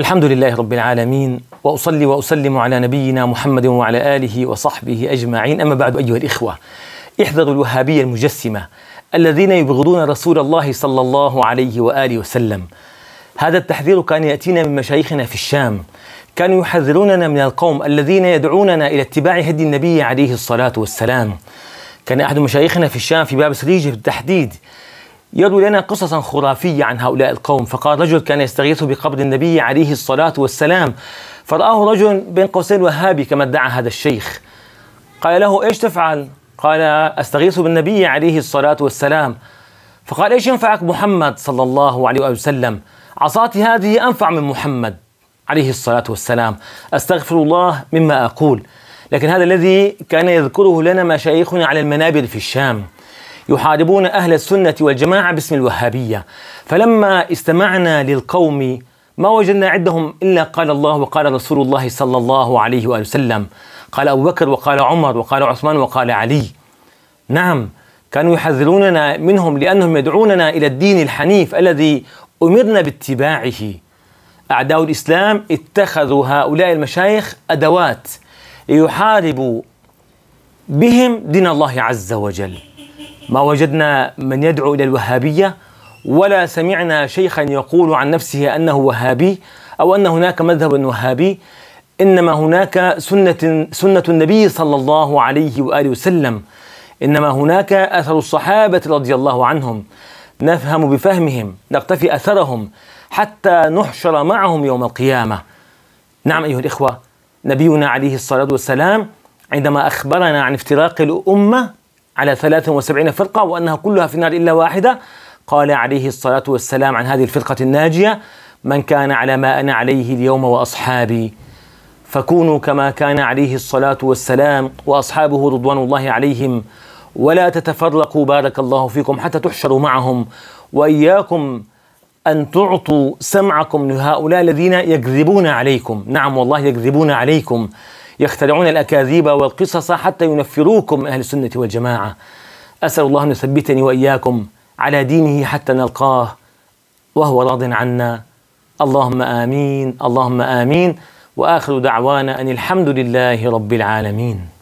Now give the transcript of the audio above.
الحمد لله رب العالمين واصلي واسلم على نبينا محمد وعلى اله وصحبه اجمعين اما بعد ايها الاخوه احذروا الوهابيه المجسمه الذين يبغضون رسول الله صلى الله عليه واله وسلم هذا التحذير كان ياتينا من مشايخنا في الشام كانوا يحذروننا من القوم الذين يدعوننا الى اتباع هدي النبي عليه الصلاه والسلام كان احد مشايخنا في الشام في باب سريجه بالتحديد يروي لنا قصصا خرافية عن هؤلاء القوم فقال رجل كان يستغيث بقبر النبي عليه الصلاة والسلام فرآه رجل بين قوسين وهابي كما ادعى هذا الشيخ قال له ايش تفعل؟ قال استغيث بالنبي عليه الصلاة والسلام فقال ايش ينفعك محمد صلى الله عليه وسلم؟ عصاتي هذه انفع من محمد عليه الصلاة والسلام استغفر الله مما اقول لكن هذا الذي كان يذكره لنا مشايخنا على المنابر في الشام يحاربون أهل السنة والجماعة باسم الوهابية فلما استمعنا للقوم ما وجدنا عندهم إلا قال الله وقال رسول الله صلى الله عليه وآله وسلم قال أبو بكر وقال عمر وقال عثمان وقال علي نعم كانوا يحذروننا منهم لأنهم يدعوننا إلى الدين الحنيف الذي أمرنا باتباعه أعداء الإسلام اتخذوا هؤلاء المشايخ أدوات ليحاربوا بهم دين الله عز وجل ما وجدنا من يدعو الى الوهابيه ولا سمعنا شيخا يقول عن نفسه انه وهابي او ان هناك مذهب وهابي انما هناك سنه سنه النبي صلى الله عليه واله وسلم انما هناك اثر الصحابه رضي الله عنهم نفهم بفهمهم نقتفي اثرهم حتى نحشر معهم يوم القيامه نعم ايها الاخوه نبينا عليه الصلاه والسلام عندما اخبرنا عن افتراق الامه على 73 فرقة وأنها كلها في النار إلا واحدة قال عليه الصلاة والسلام عن هذه الفرقة الناجية من كان على ما أنا عليه اليوم وأصحابي فكونوا كما كان عليه الصلاة والسلام وأصحابه رضوان الله عليهم ولا تتفرقوا بارك الله فيكم حتى تحشروا معهم وإياكم أن تعطوا سمعكم لهؤلاء الذين يكذبون عليكم نعم والله يكذبون عليكم يخترعون الأكاذيب والقصص حتى ينفروكم أهل السنة والجماعة أسأل الله أن يثبتني وإياكم على دينه حتى نلقاه وهو راض عنا اللهم آمين اللهم آمين وآخر دعوانا أن الحمد لله رب العالمين